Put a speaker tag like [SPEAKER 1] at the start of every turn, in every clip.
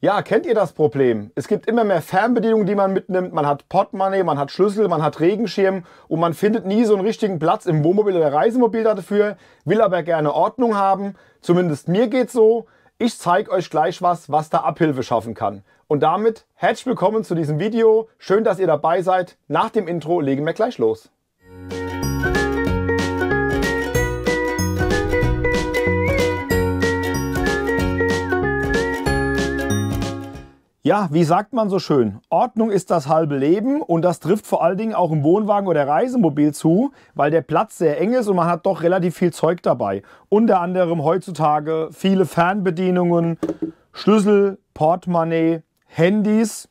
[SPEAKER 1] Ja, kennt ihr das Problem? Es gibt immer mehr Fernbedienungen, die man mitnimmt. Man hat Portemonnaie, man hat Schlüssel, man hat Regenschirm und man findet nie so einen richtigen Platz im Wohnmobil oder Reisemobil dafür, will aber gerne Ordnung haben. Zumindest mir geht's so. Ich zeige euch gleich was, was da Abhilfe schaffen kann. Und damit herzlich willkommen zu diesem Video. Schön, dass ihr dabei seid. Nach dem Intro legen wir gleich los. Ja, wie sagt man so schön, Ordnung ist das halbe Leben und das trifft vor allen Dingen auch im Wohnwagen oder Reisemobil zu, weil der Platz sehr eng ist und man hat doch relativ viel Zeug dabei. Unter anderem heutzutage viele Fernbedienungen, Schlüssel, Portemonnaie, Handys,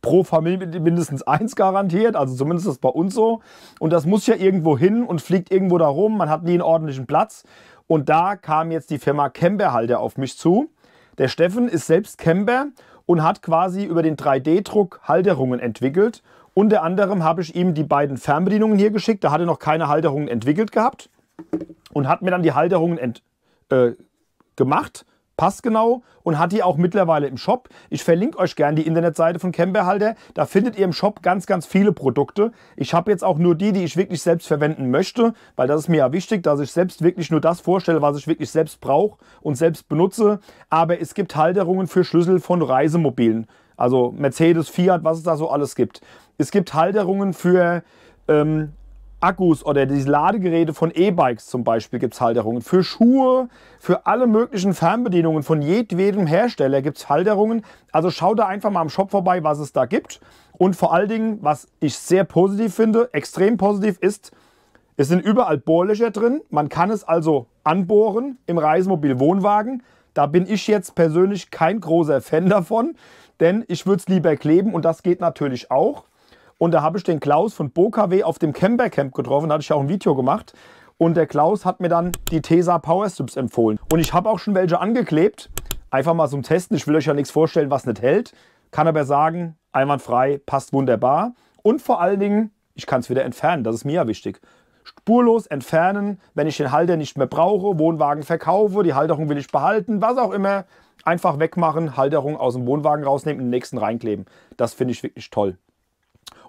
[SPEAKER 1] pro Familie mindestens eins garantiert, also zumindest ist das bei uns so. Und das muss ja irgendwo hin und fliegt irgendwo da rum, man hat nie einen ordentlichen Platz. Und da kam jetzt die Firma Camberhalter auf mich zu. Der Steffen ist selbst Camber und hat quasi über den 3D-Druck Halterungen entwickelt. Unter anderem habe ich ihm die beiden Fernbedienungen hier geschickt. Da hatte noch keine Halterungen entwickelt gehabt und hat mir dann die Halterungen äh, gemacht passgenau und hat die auch mittlerweile im Shop. Ich verlinke euch gerne die Internetseite von Camperhalter. Da findet ihr im Shop ganz, ganz viele Produkte. Ich habe jetzt auch nur die, die ich wirklich selbst verwenden möchte, weil das ist mir ja wichtig, dass ich selbst wirklich nur das vorstelle, was ich wirklich selbst brauche und selbst benutze. Aber es gibt Halterungen für Schlüssel von Reisemobilen. Also Mercedes, Fiat, was es da so alles gibt. Es gibt Halterungen für ähm, Akkus oder die Ladegeräte von E-Bikes zum Beispiel gibt es Halterungen. Für Schuhe, für alle möglichen Fernbedienungen von jedwedem Hersteller gibt es Halterungen. Also schau da einfach mal am Shop vorbei, was es da gibt. Und vor allen Dingen, was ich sehr positiv finde, extrem positiv ist, es sind überall Bohrlöcher drin. Man kann es also anbohren im Reisemobil Wohnwagen. Da bin ich jetzt persönlich kein großer Fan davon, denn ich würde es lieber kleben und das geht natürlich auch. Und da habe ich den Klaus von BOKW auf dem Camper Camp getroffen. Da hatte ich ja auch ein Video gemacht. Und der Klaus hat mir dann die Tesa Power Strips empfohlen. Und ich habe auch schon welche angeklebt. Einfach mal zum Testen. Ich will euch ja nichts vorstellen, was nicht hält. Kann aber sagen, einwandfrei, passt wunderbar. Und vor allen Dingen, ich kann es wieder entfernen. Das ist mir ja wichtig. Spurlos entfernen, wenn ich den Halter nicht mehr brauche, Wohnwagen verkaufe, die Halterung will ich behalten, was auch immer. Einfach wegmachen, Halterung aus dem Wohnwagen rausnehmen, den nächsten reinkleben. Das finde ich wirklich toll.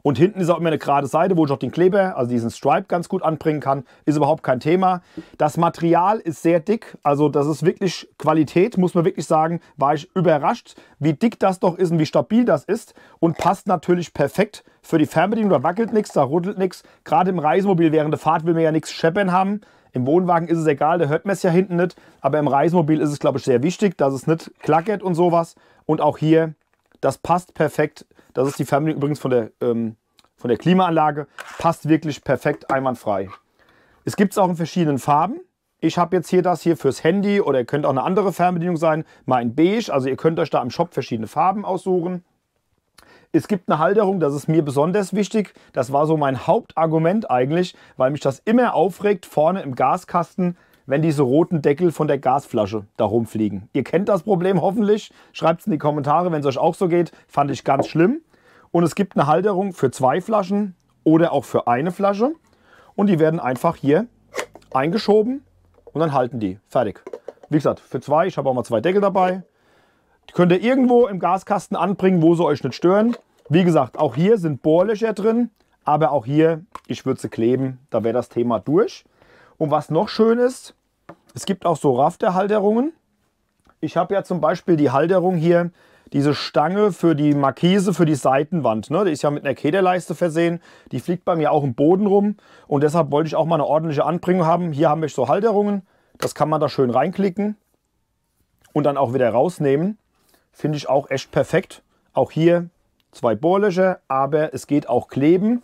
[SPEAKER 1] Und hinten ist auch immer eine gerade Seite, wo ich auch den Kleber, also diesen Stripe ganz gut anbringen kann. Ist überhaupt kein Thema. Das Material ist sehr dick. Also das ist wirklich Qualität, muss man wirklich sagen. War ich überrascht, wie dick das doch ist und wie stabil das ist. Und passt natürlich perfekt für die Fernbedienung. Da wackelt nichts, da rüttelt nichts. Gerade im Reisemobil während der Fahrt will man ja nichts scheppern haben. Im Wohnwagen ist es egal, da hört man es ja hinten nicht. Aber im Reisemobil ist es, glaube ich, sehr wichtig, dass es nicht klackert und sowas. Und auch hier, das passt perfekt das ist die Fernbedienung übrigens von der, ähm, von der Klimaanlage. Passt wirklich perfekt einwandfrei. Es gibt es auch in verschiedenen Farben. Ich habe jetzt hier das hier fürs Handy oder könnte auch eine andere Fernbedienung sein. Mal in beige, also ihr könnt euch da im Shop verschiedene Farben aussuchen. Es gibt eine Halterung, das ist mir besonders wichtig. Das war so mein Hauptargument eigentlich, weil mich das immer aufregt, vorne im Gaskasten wenn diese roten Deckel von der Gasflasche da rumfliegen. Ihr kennt das Problem hoffentlich. Schreibt es in die Kommentare, wenn es euch auch so geht. Fand ich ganz schlimm. Und es gibt eine Halterung für zwei Flaschen oder auch für eine Flasche. Und die werden einfach hier eingeschoben und dann halten die. Fertig. Wie gesagt, für zwei. Ich habe auch mal zwei Deckel dabei. Die könnt ihr irgendwo im Gaskasten anbringen, wo sie euch nicht stören. Wie gesagt, auch hier sind Bohrlöcher drin. Aber auch hier, ich würde sie kleben. Da wäre das Thema durch. Und was noch schön ist, es gibt auch so Rafterhalterungen. Ich habe ja zum Beispiel die Halterung hier, diese Stange für die Markise, für die Seitenwand. Ne? Die ist ja mit einer Kederleiste versehen. Die fliegt bei mir auch im Boden rum. Und deshalb wollte ich auch mal eine ordentliche Anbringung haben. Hier haben wir so Halterungen. Das kann man da schön reinklicken und dann auch wieder rausnehmen. Finde ich auch echt perfekt. Auch hier zwei Bohrlöcher, aber es geht auch kleben.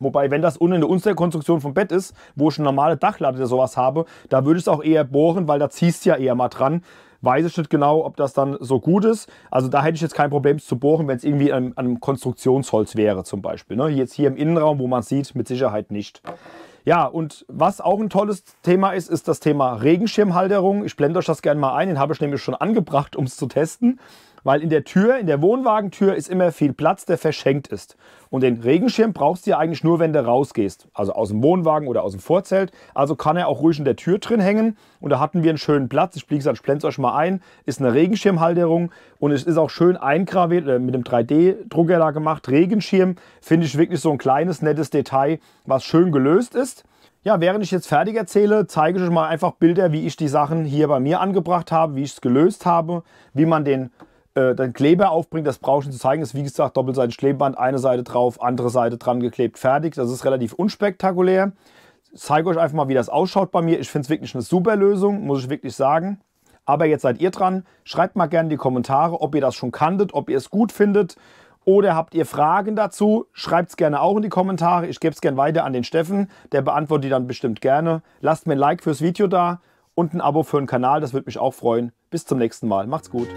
[SPEAKER 1] Wobei, wenn das unten in eine Konstruktion vom Bett ist, wo ich eine normale Dachlade oder sowas habe, da würde ich es auch eher bohren, weil da ziehst du ja eher mal dran. Weiß ich nicht genau, ob das dann so gut ist. Also da hätte ich jetzt kein Problem zu bohren, wenn es irgendwie an, einem Konstruktionsholz wäre zum Beispiel. Ne? Jetzt hier im Innenraum, wo man sieht, mit Sicherheit nicht. Ja, und was auch ein tolles Thema ist, ist das Thema Regenschirmhalterung. Ich blende euch das gerne mal ein, den habe ich nämlich schon angebracht, um es zu testen. Weil in der Tür, in der Wohnwagentür ist immer viel Platz, der verschenkt ist. Und den Regenschirm brauchst du ja eigentlich nur, wenn du rausgehst. Also aus dem Wohnwagen oder aus dem Vorzelt. Also kann er auch ruhig in der Tür drin hängen. Und da hatten wir einen schönen Platz. Ich, wie gesagt, blende es euch mal ein. Ist eine Regenschirmhalterung. Und es ist auch schön eingraviert, äh, mit einem 3D-Drucker da gemacht. Regenschirm finde ich wirklich so ein kleines, nettes Detail, was schön gelöst ist. Ja, während ich jetzt fertig erzähle, zeige ich euch mal einfach Bilder, wie ich die Sachen hier bei mir angebracht habe, wie ich es gelöst habe, wie man den äh, dann Kleber aufbringen, das Brauschen zu zeigen, ist wie gesagt doppelseitiges Klebeband, eine Seite drauf, andere Seite dran geklebt, fertig. Das ist relativ unspektakulär. Ich zeige euch einfach mal, wie das ausschaut bei mir. Ich finde es wirklich eine super Lösung, muss ich wirklich sagen. Aber jetzt seid ihr dran. Schreibt mal gerne in die Kommentare, ob ihr das schon kanntet, ob ihr es gut findet. Oder habt ihr Fragen dazu? Schreibt es gerne auch in die Kommentare. Ich gebe es gerne weiter an den Steffen. Der beantwortet die dann bestimmt gerne. Lasst mir ein Like fürs Video da und ein Abo für den Kanal. Das würde mich auch freuen. Bis zum nächsten Mal. Macht's gut.